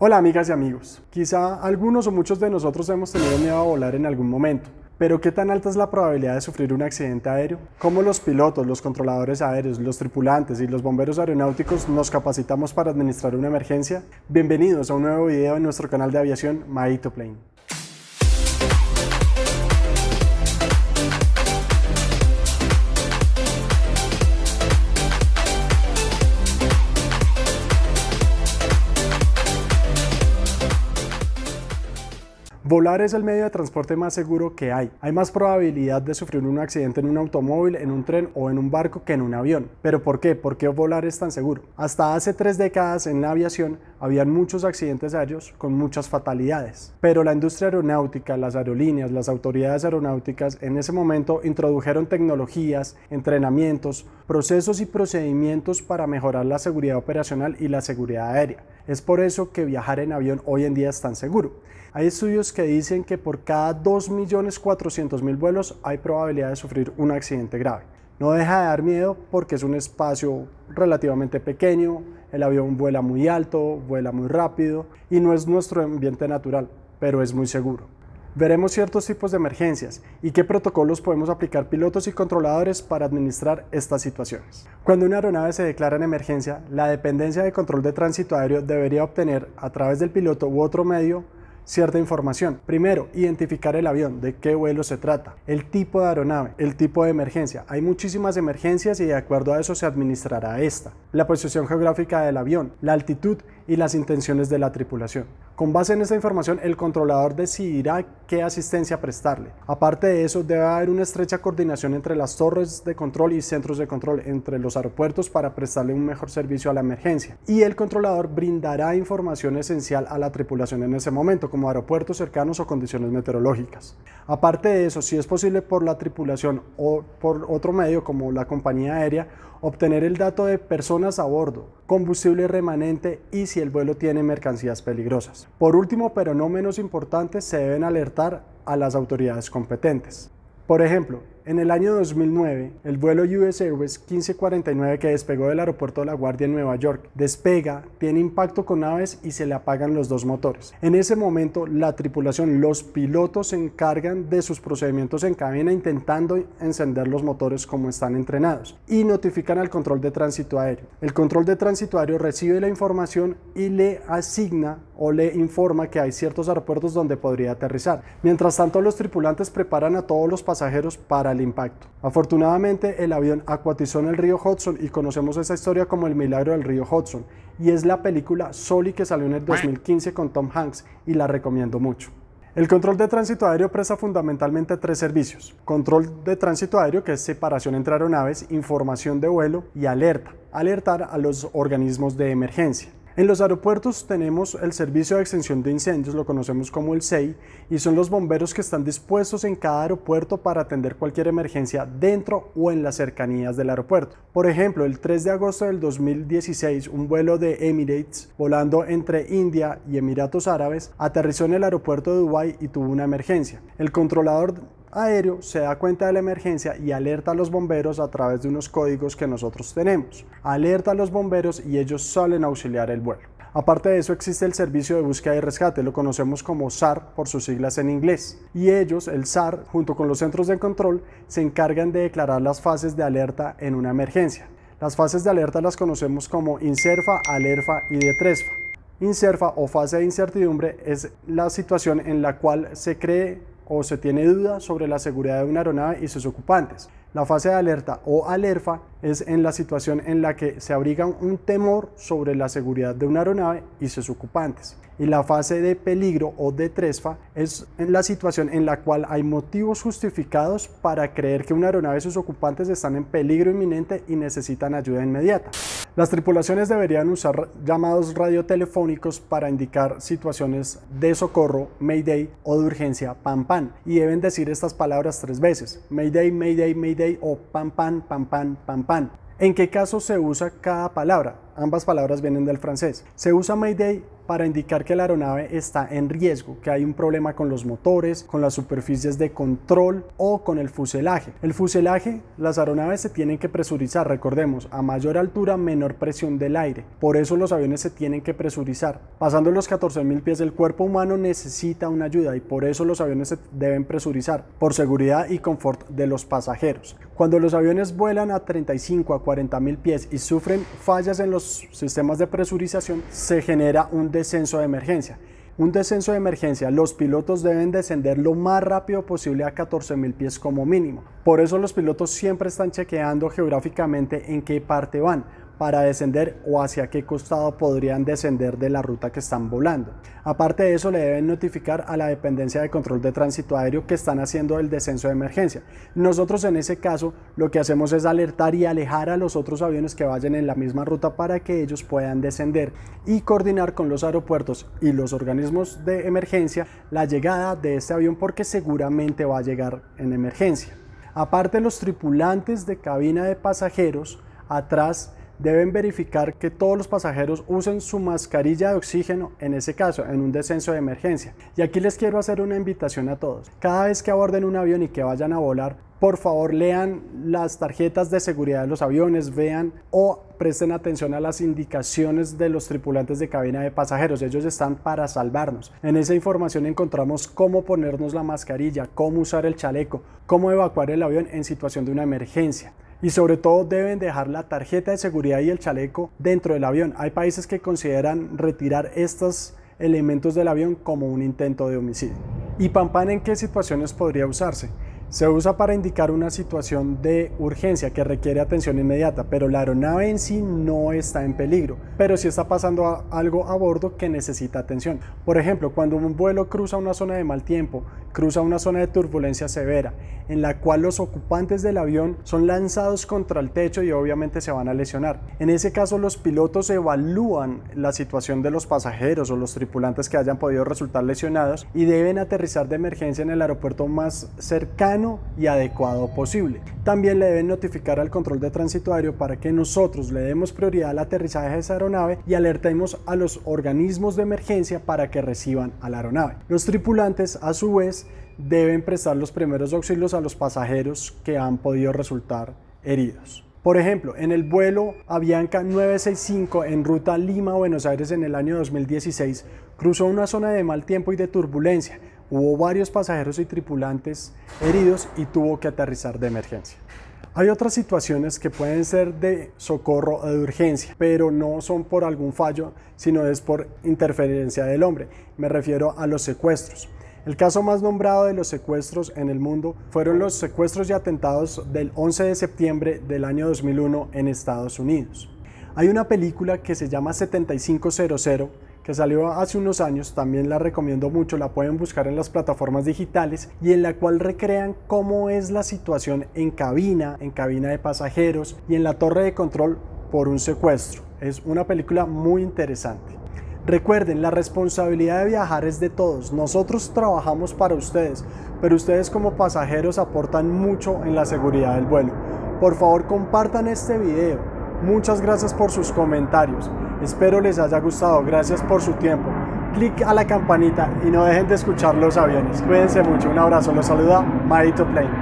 Hola amigas y amigos, quizá algunos o muchos de nosotros hemos tenido miedo a volar en algún momento, pero ¿qué tan alta es la probabilidad de sufrir un accidente aéreo? ¿Cómo los pilotos, los controladores aéreos, los tripulantes y los bomberos aeronáuticos nos capacitamos para administrar una emergencia? Bienvenidos a un nuevo video en nuestro canal de aviación Maito Volar es el medio de transporte más seguro que hay. Hay más probabilidad de sufrir un accidente en un automóvil, en un tren o en un barco que en un avión. ¿Pero por qué? ¿Por qué volar es tan seguro? Hasta hace tres décadas en la aviación habían muchos accidentes aéreos con muchas fatalidades. Pero la industria aeronáutica, las aerolíneas, las autoridades aeronáuticas en ese momento introdujeron tecnologías, entrenamientos, procesos y procedimientos para mejorar la seguridad operacional y la seguridad aérea. Es por eso que viajar en avión hoy en día es tan seguro. Hay estudios que dicen que por cada 2.400.000 vuelos hay probabilidad de sufrir un accidente grave. No deja de dar miedo porque es un espacio relativamente pequeño, el avión vuela muy alto, vuela muy rápido y no es nuestro ambiente natural, pero es muy seguro. Veremos ciertos tipos de emergencias y qué protocolos podemos aplicar pilotos y controladores para administrar estas situaciones. Cuando una aeronave se declara en emergencia, la dependencia de control de tránsito aéreo debería obtener, a través del piloto u otro medio, cierta información. Primero, identificar el avión, de qué vuelo se trata, el tipo de aeronave, el tipo de emergencia. Hay muchísimas emergencias y de acuerdo a eso se administrará esta. La posición geográfica del avión, la altitud y las intenciones de la tripulación. Con base en esta información, el controlador decidirá qué asistencia prestarle. Aparte de eso, debe haber una estrecha coordinación entre las torres de control y centros de control entre los aeropuertos para prestarle un mejor servicio a la emergencia. Y el controlador brindará información esencial a la tripulación en ese momento, como aeropuertos cercanos o condiciones meteorológicas. Aparte de eso, si es posible por la tripulación o por otro medio como la compañía aérea, obtener el dato de personas a bordo, combustible remanente y si el vuelo tiene mercancías peligrosas. Por último, pero no menos importante, se deben alertar a las autoridades competentes. Por ejemplo, en el año 2009, el vuelo US Airways 1549 que despegó del aeropuerto de La Guardia en Nueva York despega, tiene impacto con aves y se le apagan los dos motores. En ese momento, la tripulación, los pilotos se encargan de sus procedimientos en cabina intentando encender los motores como están entrenados y notifican al control de tránsito aéreo. El control de tránsito aéreo recibe la información y le asigna o le informa que hay ciertos aeropuertos donde podría aterrizar. Mientras tanto, los tripulantes preparan a todos los pasajeros para impacto. Afortunadamente, el avión acuatizó en el río Hudson y conocemos esa historia como el milagro del río Hudson, y es la película Soli que salió en el 2015 ah. con Tom Hanks y la recomiendo mucho. El control de tránsito aéreo presta fundamentalmente tres servicios. Control de tránsito aéreo, que es separación entre aeronaves, información de vuelo y alerta. Alertar a los organismos de emergencia. En los aeropuertos tenemos el servicio de extensión de incendios, lo conocemos como el SEI, y son los bomberos que están dispuestos en cada aeropuerto para atender cualquier emergencia dentro o en las cercanías del aeropuerto. Por ejemplo, el 3 de agosto del 2016, un vuelo de Emirates volando entre India y Emiratos Árabes aterrizó en el aeropuerto de Dubái y tuvo una emergencia. El controlador aéreo se da cuenta de la emergencia y alerta a los bomberos a través de unos códigos que nosotros tenemos. Alerta a los bomberos y ellos salen auxiliar el vuelo. Aparte de eso existe el servicio de búsqueda y rescate, lo conocemos como SAR por sus siglas en inglés, y ellos, el SAR, junto con los centros de control, se encargan de declarar las fases de alerta en una emergencia. Las fases de alerta las conocemos como INSERFA, ALERFA y DETRESFA. INSERFA o fase de incertidumbre es la situación en la cual se cree o se tiene duda sobre la seguridad de una aeronave y sus ocupantes. La fase de alerta o alerfa es en la situación en la que se abriga un temor sobre la seguridad de una aeronave y sus ocupantes. Y la fase de peligro o de tresfa es en la situación en la cual hay motivos justificados para creer que una aeronave y sus ocupantes están en peligro inminente y necesitan ayuda inmediata. Las tripulaciones deberían usar llamados radiotelefónicos para indicar situaciones de socorro, Mayday o de urgencia, pan pan. Y deben decir estas palabras tres veces, Mayday, Mayday, Mayday o pan pan, pan pan, pan pan. ¿En qué caso se usa cada palabra? Ambas palabras vienen del francés. Se usa Mayday para indicar que la aeronave está en riesgo, que hay un problema con los motores, con las superficies de control o con el fuselaje. El fuselaje, las aeronaves se tienen que presurizar, recordemos, a mayor altura, menor presión del aire. Por eso los aviones se tienen que presurizar. Pasando los 14.000 pies, el cuerpo humano necesita una ayuda y por eso los aviones se deben presurizar, por seguridad y confort de los pasajeros. Cuando los aviones vuelan a 35 a 40.000 pies y sufren fallas en los sistemas de presurización, se genera un descenso de emergencia. Un descenso de emergencia, los pilotos deben descender lo más rápido posible a 14.000 pies como mínimo. Por eso los pilotos siempre están chequeando geográficamente en qué parte van, para descender o hacia qué costado podrían descender de la ruta que están volando. Aparte de eso, le deben notificar a la dependencia de control de tránsito aéreo que están haciendo el descenso de emergencia. Nosotros en ese caso lo que hacemos es alertar y alejar a los otros aviones que vayan en la misma ruta para que ellos puedan descender y coordinar con los aeropuertos y los organismos de emergencia la llegada de este avión porque seguramente va a llegar en emergencia. Aparte los tripulantes de cabina de pasajeros atrás deben verificar que todos los pasajeros usen su mascarilla de oxígeno en ese caso, en un descenso de emergencia. Y aquí les quiero hacer una invitación a todos. Cada vez que aborden un avión y que vayan a volar, por favor lean las tarjetas de seguridad de los aviones, vean o presten atención a las indicaciones de los tripulantes de cabina de pasajeros, ellos están para salvarnos. En esa información encontramos cómo ponernos la mascarilla, cómo usar el chaleco, cómo evacuar el avión en situación de una emergencia y sobre todo deben dejar la tarjeta de seguridad y el chaleco dentro del avión. Hay países que consideran retirar estos elementos del avión como un intento de homicidio. ¿Y Pampan en qué situaciones podría usarse? Se usa para indicar una situación de urgencia que requiere atención inmediata, pero la aeronave en sí no está en peligro, pero sí está pasando algo a bordo que necesita atención. Por ejemplo, cuando un vuelo cruza una zona de mal tiempo, cruza una zona de turbulencia severa, en la cual los ocupantes del avión son lanzados contra el techo y obviamente se van a lesionar. En ese caso los pilotos evalúan la situación de los pasajeros o los tripulantes que hayan podido resultar lesionados y deben aterrizar de emergencia en el aeropuerto más cercano y adecuado posible. También le deben notificar al control de tránsito aéreo para que nosotros le demos prioridad al aterrizaje de esa aeronave y alertemos a los organismos de emergencia para que reciban a la aeronave. Los tripulantes, a su vez, deben prestar los primeros auxilios a los pasajeros que han podido resultar heridos. Por ejemplo, en el vuelo Avianca 965 en ruta Lima-Buenos Aires en el año 2016, cruzó una zona de mal tiempo y de turbulencia, Hubo varios pasajeros y tripulantes heridos y tuvo que aterrizar de emergencia. Hay otras situaciones que pueden ser de socorro o de urgencia, pero no son por algún fallo, sino es por interferencia del hombre. Me refiero a los secuestros. El caso más nombrado de los secuestros en el mundo fueron los secuestros y atentados del 11 de septiembre del año 2001 en Estados Unidos. Hay una película que se llama 7500 que salió hace unos años, también la recomiendo mucho, la pueden buscar en las plataformas digitales y en la cual recrean cómo es la situación en cabina, en cabina de pasajeros y en la torre de control por un secuestro. Es una película muy interesante. Recuerden, la responsabilidad de viajar es de todos. Nosotros trabajamos para ustedes, pero ustedes como pasajeros aportan mucho en la seguridad del vuelo. Por favor, compartan este video. Muchas gracias por sus comentarios. Espero les haya gustado. Gracias por su tiempo. Clic a la campanita y no dejen de escuchar los aviones. Cuídense mucho. Un abrazo. Los saluda Marito Play.